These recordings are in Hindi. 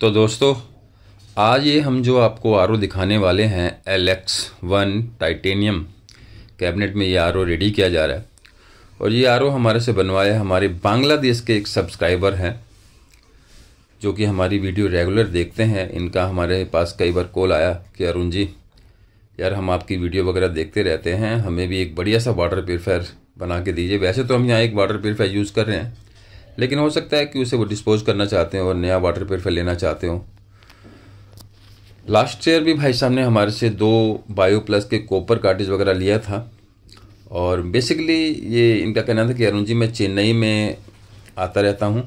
तो दोस्तों आज ये हम जो आपको आर दिखाने वाले हैं L X one titanium cabinet में ये आर रेडी किया जा रहा है और ये आर हमारे से बनवाए हमारे बांग्लादेश के एक सब्सक्राइबर हैं जो कि हमारी वीडियो रेगुलर देखते हैं इनका हमारे पास कई बार कॉल आया कि अरुण जी यार हम आपकी वीडियो वगैरह देखते रहते हैं हमें भी एक बढ़िया सा वाटर प्योरीफायर बना के दीजिए वैसे तो हम यहाँ एक वाटर प्योरीफायर यूज़ कर रहे हैं लेकिन हो सकता है कि उसे वो डिस्पोज करना चाहते हो और नया वाटर प्योरीफायर लेना चाहते हो लास्ट ईयर भी भाई साहब ने हमारे से दो बायो प्लस के कॉपर कार्टेज वगैरह लिया था और बेसिकली ये इनका कहना था कि अरुण जी मैं चेन्नई में आता रहता हूँ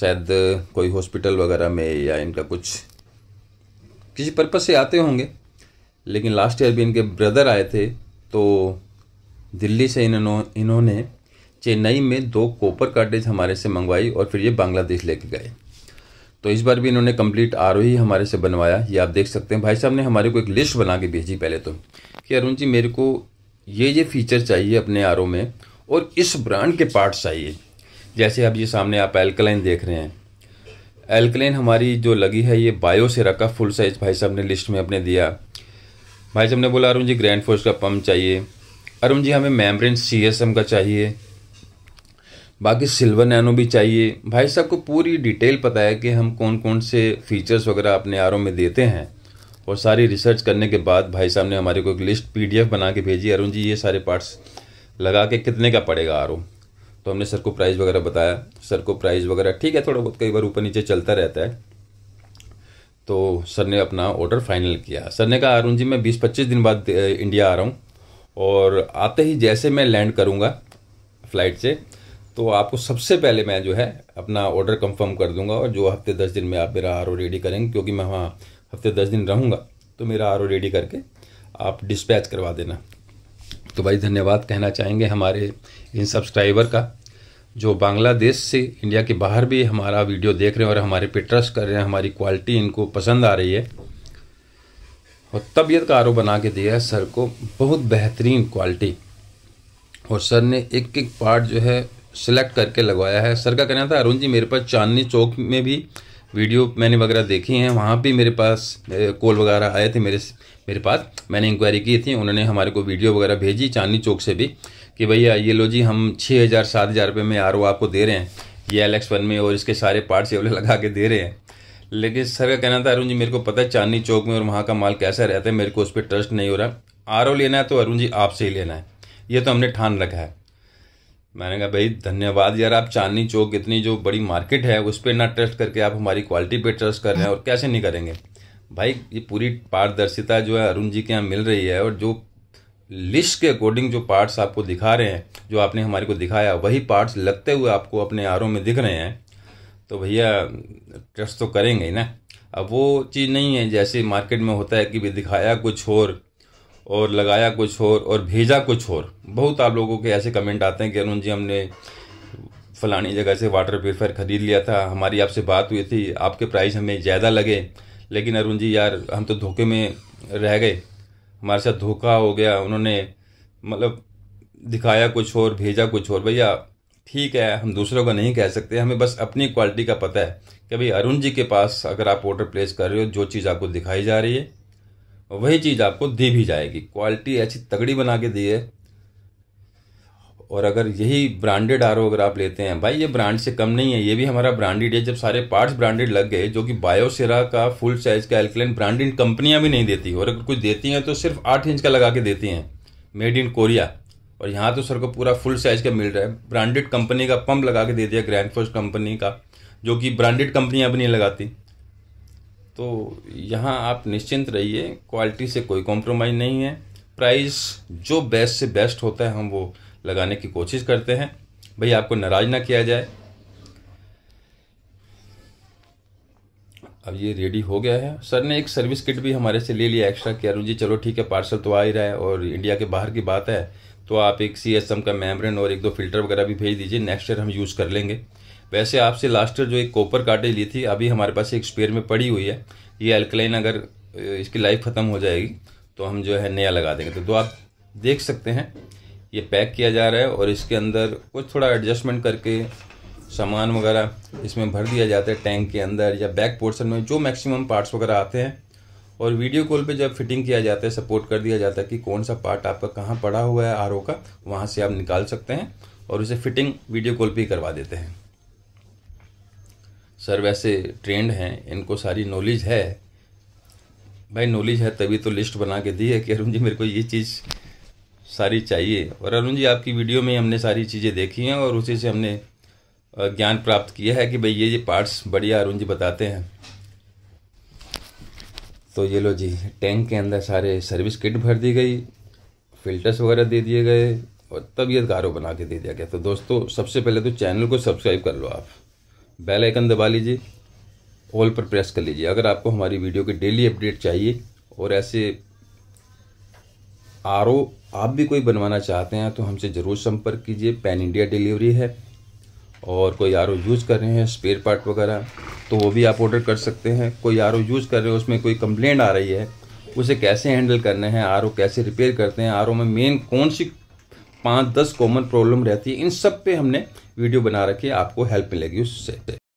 शायद कोई हॉस्पिटल वगैरह में या इनका कुछ किसी पर्पज़ से आते होंगे लेकिन लास्ट ईयर भी इनके ब्रदर आए थे तो दिल्ली से इन्होंने इन्होंने चेन्नई में दो कॉपर कार्टेज हमारे से मंगवाई और फिर ये बांग्लादेश लेके गए तो इस बार भी इन्होंने कंप्लीट आर ही हमारे से बनवाया ये आप देख सकते हैं भाई साहब ने हमारे को एक लिस्ट बना के भेजी पहले तो कि अरुण जी मेरे को ये ये फीचर चाहिए अपने आर में और इस ब्रांड के पार्ट्स चाहिए जैसे अब ये सामने आप एल्कलाइन देख रहे हैं एल्कलाइन हमारी जो लगी है ये बायो से रखा फुल साइज़ भाई साहब ने लिस्ट में अपने दिया भाई साहब ने बोला अरुण जी ग्रैंड फोर्स का पम्प चाहिए अरुण जी हमें मेम्ब्रेन सी का चाहिए बाकी सिल्वर नैनो भी चाहिए भाई साहब को पूरी डिटेल पता है कि हम कौन कौन से फीचर्स वगैरह अपने आर में देते हैं और सारी रिसर्च करने के बाद भाई साहब ने हमारे को एक लिस्ट पीडीएफ बना के भेजी अरुण जी ये सारे पार्ट्स लगा के कितने का पड़ेगा आर तो हमने सर को प्राइस वगैरह बताया सर को प्राइस वगैरह ठीक है थोड़ा बहुत कई बार ऊपर नीचे चलता रहता है तो सर ने अपना ऑर्डर फाइनल किया सर ने कहा अरुण जी मैं बीस पच्चीस दिन बाद इंडिया आ रहा हूँ और आते ही जैसे मैं लैंड करूँगा फ्लाइट से तो आपको सबसे पहले मैं जो है अपना ऑर्डर कंफर्म कर दूंगा और जो हफ्ते दस दिन में आप मेरा आर रेडी करेंगे क्योंकि मैं वहाँ हफ्ते दस दिन रहूँगा तो मेरा आर रेडी करके आप डिस्पैच करवा देना तो भाई धन्यवाद कहना चाहेंगे हमारे इन सब्सक्राइबर का जो बांग्लादेश से इंडिया के बाहर भी हमारा वीडियो देख रहे हैं और हमारे पे ट्रस्ट कर रहे हैं हमारी क्वालिटी इनको पसंद आ रही है और तबीयत का आरो बना के दिया है सर को बहुत बेहतरीन क्वालिटी और सर ने एक एक पार्ट जो है सेलेक्ट करके लगवाया है सर का कहना था अरुण जी मेरे पास चांदनी चौक में भी वीडियो मैंने वगैरह देखी हैं वहाँ भी मेरे पास कॉल वगैरह आए थे मेरे मेरे पास मैंने इंक्वायरी की थी उन्होंने हमारे को वीडियो वगैरह भेजी चांदनी चौक से भी कि भैया ये लो जी हम छः हज़ार सात हज़ार रुपये में आर आपको दे रहे हैं ये एल एक्स वन में और इसके सारे पार्ट्स ये लगा के दे रहे हैं लेकिन सर का कहना था अरुण जी मेरे को पता है चांदनी चौक में और वहाँ का माल कैसा रहता है मेरे को उस पर ट्रस्ट नहीं हो रहा आर लेना है तो अरुण जी आपसे ही लेना है ये तो हमने ठान रखा है मैंने कहा भाई धन्यवाद यार आप चांदनी चौक इतनी जो बड़ी मार्केट है उस पर ना ट्रस्ट करके आप हमारी क्वालिटी पे ट्रस्ट कर रहे हैं और कैसे नहीं करेंगे भाई ये पूरी पारदर्शिता जो है अरुण जी के यहाँ मिल रही है और जो लिस्ट के अकॉर्डिंग जो पार्ट्स आपको दिखा रहे हैं जो आपने हमारे को दिखाया वही पार्ट्स लगते हुए आपको अपने आर में दिख रहे हैं तो भैया ट्रस्ट तो करेंगे ही ना अब वो चीज़ नहीं है जैसे मार्केट में होता है कि भी दिखाया कुछ और और लगाया कुछ और और भेजा कुछ और बहुत आप लोगों के ऐसे कमेंट आते हैं कि अरुण जी हमने फलानी जगह से वाटर प्योरीफायर ख़रीद लिया था हमारी आपसे बात हुई थी आपके प्राइस हमें ज़्यादा लगे लेकिन अरुण जी यार हम तो धोखे में रह गए हमारे साथ धोखा हो गया उन्होंने मतलब दिखाया कुछ और भेजा कुछ और भैया ठीक है हम दूसरों को नहीं कह सकते हमें बस अपनी क्वालिटी का पता है कि भाई अरुण जी के पास अगर आप ऑर्डर प्लेस कर रहे हो जो चीज़ आपको दिखाई जा रही है वही चीज़ आपको दी भी जाएगी क्वालिटी अच्छी तगड़ी बना के दी है और अगर यही ब्रांडेड आर अगर आप लेते हैं भाई ये ब्रांड से कम नहीं है ये भी हमारा ब्रांडेड है जब सारे पार्ट्स ब्रांडेड लग गए जो कि बायोसेरा का फुल साइज का एल्कलाइन ब्रांडेड कंपनियां भी नहीं देती और अगर कुछ देती हैं तो सिर्फ आठ इंच का लगा के देती हैं मेड इन कोरिया और यहाँ तो सर को पूरा फुल साइज का मिल रहा है ब्रांडेड कंपनी का पंप लगा के दे दिया ग्रैंड फोर्स कंपनी का जो कि ब्रांडेड कंपनियाँ भी नहीं लगाती तो यहाँ आप निश्चिंत रहिए क्वालिटी से कोई कॉम्प्रोमाइज़ नहीं है प्राइस जो बेस्ट से बेस्ट होता है हम वो लगाने की कोशिश करते हैं भाई आपको नाराज़ ना किया जाए अब ये रेडी हो गया है सर ने एक सर्विस किट भी हमारे से ले लिया एक्स्ट्रा कह अरुण जी चलो ठीक है पार्सल तो आ ही रहा है और इंडिया के बाहर की बात है तो आप एक सी एस एम का मेम्ब्रेन और एक दो फिल्टर वगैरह भी भेज दीजिए नेक्स्ट ईयर हम यूज़ कर लेंगे वैसे आपसे लास्ट ईयर जो एक कॉपर काटे ली थी अभी हमारे पास एक स्पेयर में पड़ी हुई है ये अल्कलाइन अगर इसकी लाइफ ख़त्म हो जाएगी तो हम जो है नया लगा देंगे तो, दो आप देख सकते हैं ये पैक किया जा रहा है और इसके अंदर कुछ थोड़ा एडजस्टमेंट करके सामान वगैरह इसमें भर दिया जाता है टैंक के अंदर या बैक पोर्शन में जो मैक्सिमम पार्ट्स वगैरह आते हैं और वीडियो कॉल पे जब फिटिंग किया जाता है सपोर्ट कर दिया जाता है कि कौन सा पार्ट आपका कहाँ पड़ा हुआ है आर का वहाँ से आप निकाल सकते हैं और उसे फिटिंग वीडियो कॉल पर ही करवा देते हैं सर वैसे ट्रेंड हैं इनको सारी नॉलेज है भाई नॉलेज है तभी तो लिस्ट बना के दी है कि अरुण जी मेरे को ये चीज़ सारी चाहिए और अरुण जी आपकी वीडियो में हमने सारी चीज़ें देखी हैं और उसी से हमने ज्ञान प्राप्त किया है कि भाई ये ये पार्ट्स बढ़िया अरुण जी बताते हैं तो ये लो जी टैंक के अंदर सारे सर्विस किट भर दी गई फिल्टर्स वगैरह दे दिए गए और तबीयत गारो बना के दे दिया गया तो दोस्तों सबसे पहले तो चैनल को सब्सक्राइब कर लो आप बेल आइकन दबा लीजिए ऑल पर प्रेस कर लीजिए अगर आपको हमारी वीडियो की डेली अपडेट चाहिए और ऐसे आर आप भी कोई बनवाना चाहते हैं तो हमसे ज़रूर संपर्क कीजिए पैन इंडिया डिलीवरी है और कोई आर यूज़ कर रहे हैं स्पेयर पार्ट वगैरह तो वो भी आप ऑर्डर कर सकते हैं कोई आर यूज़ कर रहे हो उसमें कोई कंप्लेंट आ रही है उसे कैसे हैंडल करना है आर कैसे रिपेयर करते हैं आर में मेन कौन सी पाँच दस कॉमन प्रॉब्लम रहती है इन सब पे हमने वीडियो बना रखी है आपको हेल्प मिलेगी उससे